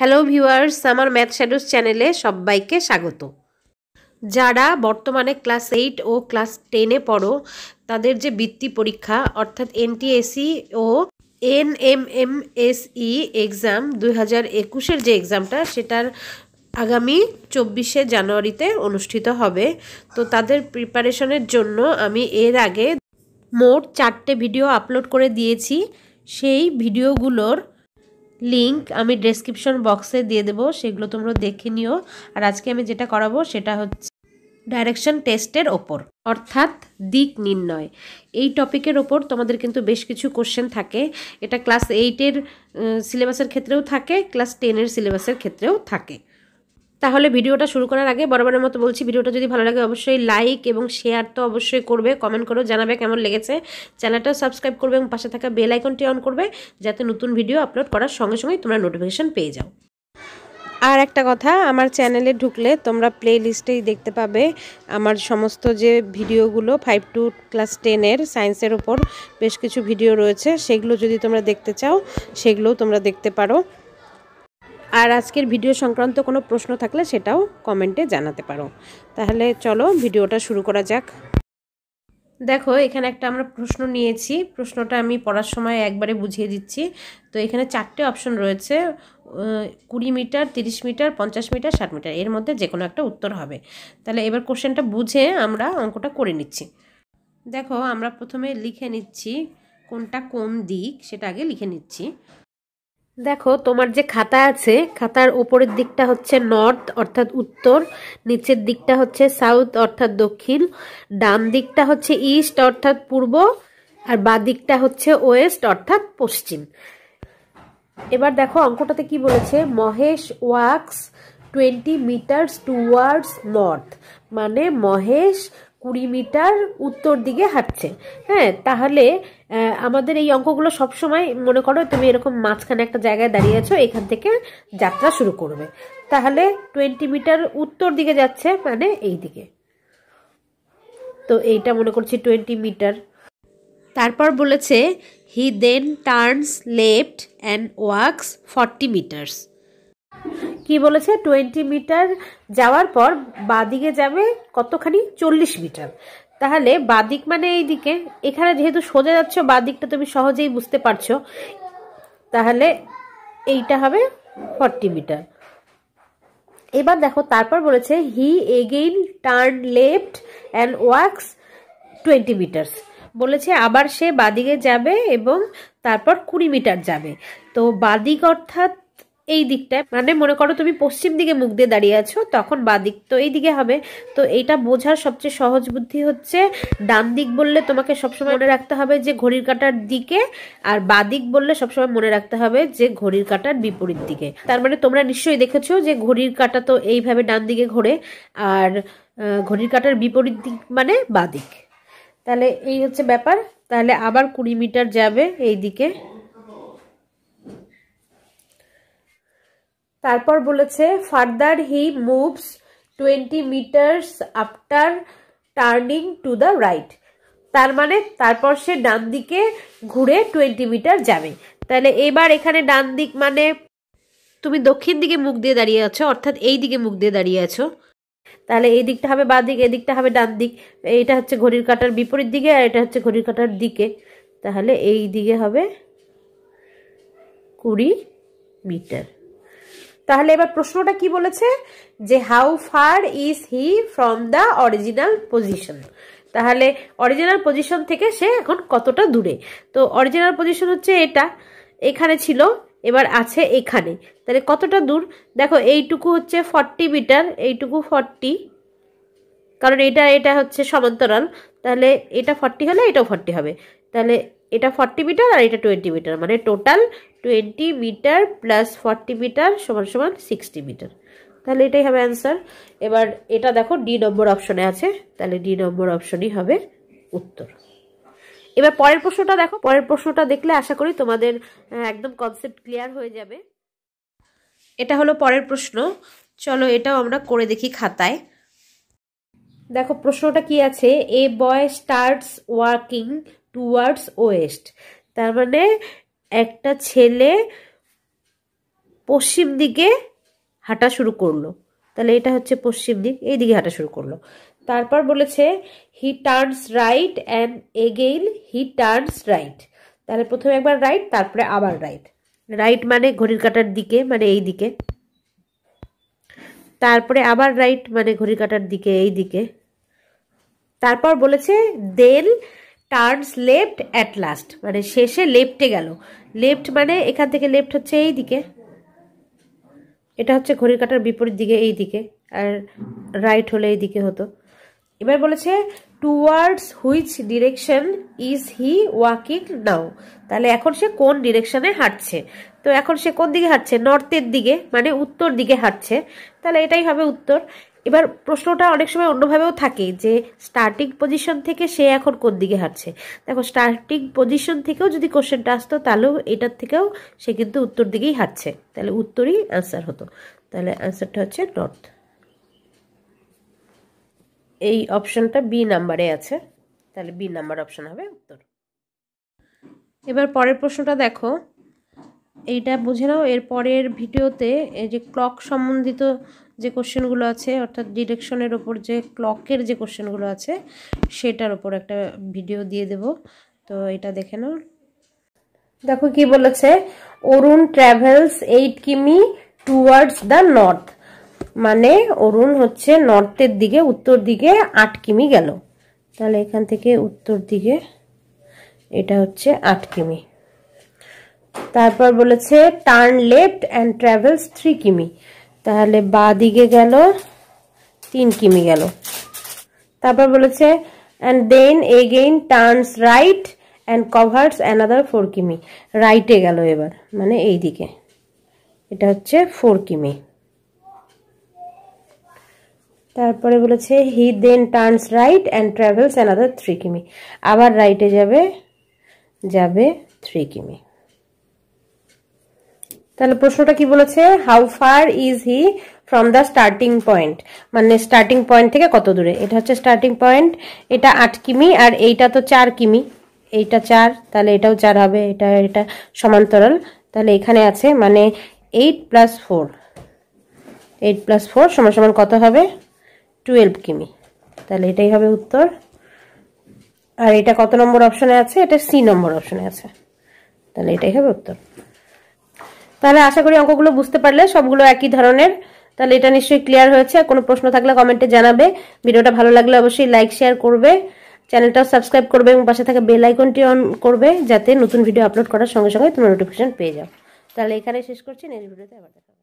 hello viewers আমার math shadows চ্যানেলে সবাইকে স্বাগত যারা বর্তমানে ক্লাস এইট ও ক্লাস টেনে পড়ো তাদের যে বৃত্তি পরীক্ষা অর্থাৎ এনটিএসি ও N M M S e E exam দুই হাজার একুশের যে এক্সামটা সেটার আগামী চব্বিশে জানুয়ারিতে অনুষ্ঠিত হবে তো তাদের প্রিপারেশনের জন্য আমি এর আগে মোট চারটে ভিডিও আপলোড করে দিয়েছি সেই ভিডিওগুলোর লিঙ্ক আমি ডেসক্রিপশন বক্সে দিয়ে দেবো সেগুলো তোমরা দেখে নিও আর আজকে আমি যেটা করাবো সেটা হচ্ছে ডাইরেকশন টেস্টের ওপর অর্থাৎ দিক নির্ণয় এই টপিকের ওপর তোমাদের কিন্তু বেশ কিছু কোশ্চেন থাকে এটা ক্লাস এইটের সিলেবাসের ক্ষেত্রেও থাকে ক্লাস টেনের সিলেবাসের ক্ষেত্রেও থাকে তাহলে ভিডিওটা শুরু করার আগে বরাবরের মতো বলছি ভিডিওটা যদি ভালো লাগে অবশ্যই লাইক এবং শেয়ার তো অবশ্যই করবে কমেন্ট করো জানাবে কেমন লেগেছে চ্যানেলটা সাবস্ক্রাইব করবে এবং পাশে থাকা বেল আইকনটি অন করবে যাতে নতুন ভিডিও আপলোড করার সঙ্গে সঙ্গেই তোমরা নোটিফিকেশান পেয়ে যাও আর একটা কথা আমার চ্যানেলে ঢুকলে তোমরা প্লে লিস্টেই দেখতে পাবে আমার সমস্ত যে ভিডিওগুলো ফাইভ টু ক্লাস টেনের সায়েন্সের ওপর বেশ কিছু ভিডিও রয়েছে সেগুলো যদি তোমরা দেখতে চাও সেগুলোও তোমরা দেখতে পারো আর আজকের ভিডিও সংক্রান্ত কোনো প্রশ্ন থাকলে সেটাও কমেন্টে জানাতে পারো তাহলে চলো ভিডিওটা শুরু করা যাক দেখো এখানে একটা আমরা প্রশ্ন নিয়েছি প্রশ্নটা আমি পড়ার সময় একবারে বুঝিয়ে দিচ্ছি তো এখানে চারটে অপশন রয়েছে কুড়ি মিটার তিরিশ মিটার পঞ্চাশ মিটার ষাট মিটার এর মধ্যে যে কোনো একটা উত্তর হবে তাহলে এবার কোশ্চেনটা বুঝে আমরা অঙ্কটা করে নিচ্ছি দেখো আমরা প্রথমে লিখে নিচ্ছি কোনটা কোন দিক সেটা আগে লিখে নিচ্ছি দেখো তোমার যে খাতা আছে খাতার উপরের দিকটা হচ্ছে নর্থ অর্থাৎ উত্তর নিচের দিকটা হচ্ছে সাউথ অর্থাৎ দক্ষিণ ডান দিকটা হচ্ছে ইস্ট অর্থাৎ পূর্ব আর বা দিকটা হচ্ছে ওয়েস্ট অর্থাৎ পশ্চিম এবার দেখো অঙ্কটাতে কি বলেছে মহেশ walks twenty metres towards north মানে মহেশ কুড়ি মিটার উত্তর দিকে হাঁটছে হ্যাঁ তাহলে আমাদের এই অঙ্কগুলো সবসময় মনে করো তুমি এরকম মাঝখানে একটা জায়গায় দাঁড়িয়ে আছো এখান থেকে যাত্রা শুরু করবে তাহলে টোয়েন্টি মিটার উত্তর দিকে যাচ্ছে মানে এই দিকে তো এইটা মনে করছি টোয়েন্টি মিটার তারপর বলেছে he then turns left and walks forty metres কি বলেছে টোয়েন্টি মিটার যাওয়ার পর বাদিকে যাবে কতখানি চল্লিশ মিটার তাহলে বাদিক মানে এই দিকে এখানে যেহেতু সোজা যাচ্ছ বাদিকটা তুমি সহজেই বুঝতে পারছো তাহলে এইটা হবে ফর্টি মিটার এবার দেখো তারপর বলেছে he again turn left and walks twenty metre বলেছে আবার সে বাদিকে যাবে এবং তারপর কুড়ি মিটার যাবে তো বাদিক অর্থাৎ এই দিকটায় মানে মনে করো তুমি পশ্চিম দিকে মুখ দিয়ে দাঁড়িয়ে আছো তখন বা দিক তো এই দিকে হবে তো এইটা বোঝার সবচেয়ে সহজ বুদ্ধি হচ্ছে ডান দিক বললে তোমাকে সবসময় মনে রাখতে হবে যে ঘড়ির কাটার দিকে আর বা দিক বললে সবসময় মনে রাখতে হবে যে ঘড়ির কাটার বিপরীত দিকে তার মানে তোমরা নিশ্চয়ই দেখেছো যে ঘড়ির কাটা তো এইভাবে ডান দিকে ঘোরে আর ঘড়ির কাটার বিপরীত দিক মানে বা দিক তাহলে এই হচ্ছে ব্যাপার তাহলে আবার কুড়ি মিটার যাবে এই দিকে তারপর বলেছে further he moves twenty metres after turning to the right তার মানে তারপর সে ডান দিকে ঘুরে টোয়েন্টি মিটার যাবে তাহলে এবার এখানে ডান দিক মানে তুমি দক্ষিণ দিকে মুখ দিয়ে দাঁড়িয়ে আছো অর্থাৎ এই দিকে মুখ দিয়ে দাঁড়িয়ে আছো তাহলে এই দিকটা হবে বাঁ দিক এদিকটা হবে ডান দিক এটা হচ্ছে ঘড়ির কাটার বিপরীত দিকে আর এটা হচ্ছে ঘড়ির কাটার দিকে তাহলে এই দিকে হবে কুড়ি মিটার তাহলে এবার প্রশ্নটা কি বলেছে যে how far is he from the original position তাহলে অরিজিনাল পজিশন থেকে সে এখন কতটা দূরে তো অরিজিনাল পজিশন হচ্ছে এটা এখানে ছিল এবার আছে এখানে তাহলে কতটা দূর দেখো এইটুকু হচ্ছে ফর্টি মিটার এইটুকু ফর্টি কারণ এটা এটা হচ্ছে সমান্তরাল তাহলে এটা ফর্টি হলে এটাও ফর্টি হবে তাহলে এটা ফর্টি মিটার আর এটা টোয়েন্টি মিটার মানে total twenty metre plus forty metre সমান সমান সিক্সটি মিটার তাহলে এটাই হবে অ্যান্সার এবার এটা দেখো ডি নম্বর অপশনে আছে তাহলে ডি নম্বর অপশনই হবে উত্তর এবার পরের প্রশ্নটা দেখো পরের প্রশ্নটা দেখলে আশা করি তোমাদের একদম কনসেপ্ট ক্লিয়ার হয়ে যাবে এটা হলো পরের প্রশ্ন চলো এটাও আমরা করে দেখি খাতায় দেখো প্রশ্নটা কি আছে a boy starts working towards west তার মানে একটা ছেলে পশ্চিম দিকে হাঁটা শুরু করলো তাহলে এটা হচ্ছে পশ্চিম দিক এই দিকে হাঁটা শুরু করলো তারপর বলেছে he turns right and again he turns right তাহলে প্রথমে একবার রাইট তারপরে আবার রাইট রাইট মানে ঘড়ির কাটার দিকে মানে এই দিকে তারপরে আবার রাইট মানে ঘড়ির কাটার দিকে এই দিকে তারপর বলেছে then turns left at last মানে শেষে লেফটে গেল লেফট মানে এখান থেকে লেফট হচ্ছে এই দিকে এটা হচ্ছে ঘড়ির কাটার বিপরীত দিকে এই দিকে আর রাইট হলে এই দিকে হতো এবার বলেছে towards which direction is he walking now তাহলে এখন সে কোন ডিরেকশনে হাঁটছে তো এখন সে কোন দিকে হাঁটছে নর্থের দিকে মানে উত্তর দিকে হাঁটছে তাহলে এটাই হবে উত্তর এবার প্রশ্নটা অনেক সময় অন্যভাবেও থাকে যে স্টার্টিং পজিশন থেকে সে এখন কোন দিকে হাঁটছে দেখো স্টার্টিং পজিশন থেকেও যদি কোশ্চেনটা আসতো তাহলেও এটার থেকেও সে কিন্তু উত্তর দিকেই হাঁটছে তাহলে উত্তরই অ্যান্সার হতো তাহলে অ্যান্সারটা হচ্ছে নর্থ এই অপশনটা বি নাম্বারে আছে তাহলে বি নাম্বার অপশন হবে উত্তর এবার পরের প্রশ্নটা দেখো এইটা বুঝে নাও এরপরের ভিডিওতে এই যে ক্লক সম্বন্ধিত যে কোশ্চেনগুলো আছে অর্থাৎ ডিরেকশনের ওপর যে ক্লকের যে কোশ্চেনগুলো আছে সেটার ওপর একটা ভিডিও দিয়ে দেব তো এটা দেখে নাও দেখো কি বলেছে অরুণ ট্রাভেলস এইট কিমি টুয়ার্ডস দ্য নর্থ মানে অরুণ হচ্ছে নর্থের দিকে উত্তর দিকে আট কিমি গেল তাহলে এখান থেকে উত্তর দিকে এটা হচ্ছে আট কিমি তারপর বলেছে turn left and travels three কিমি তাহলে বা দিকে গেল তিন কিমি গেল তারপর বলেছে and then again turns right and covers another four কিমি রাইটে গেল এবার মানে এই দিকে এটা হচ্ছে ফোর কিমি তারপরে বলেছে he then turns right and travels another three কিমি আবার রাইটে যাবে যাবে থ্রি কিমি তাহলে প্রশ্নটা কি বলেছে how far is he from the starting point মানে স্টার্টিং পয়েন্ট থেকে কত দূরে এটা হচ্ছে স্টার্টিং পয়েন্ট এটা আট কিমি আর এইটা তো চার কিমি এইটা চার তাহলে এটাও চার হবে এটা এটা সমান্তরাল তাহলে এখানে আছে মানে eight plus four eight plus four সমান সমান কত হবে টুয়েলভ কিমি তাহলে এটাই হবে উত্তর আর এটা কত নম্বর অপশানে আছে এটা সি নম্বর অপশানে আছে তাহলে এটাই হবে উত্তর তাহলে আশা করি অঙ্কগুলো বুঝতে পারলে সবগুলো একই ধরনের তাহলে এটা নিশ্চয়ই ক্লিয়ার হয়েছে কোনো প্রশ্ন থাকলে কমেন্টে জানাবে ভিডিওটা ভালো লাগলে অবশ্যই লাইক শেয়ার করবে চ্যানেলটাও সাবস্ক্রাইব করবে এবং পাশে থাকা বেল আইকনটি অন করবে যাতে নতুন ভিডিও আপলোড করার সঙ্গে সঙ্গে তোমার নোটিফিকেশন পেয়ে যাও তাহলে এখানে শেষ করছি নেক্সট ভিডিওতে আবার দেখা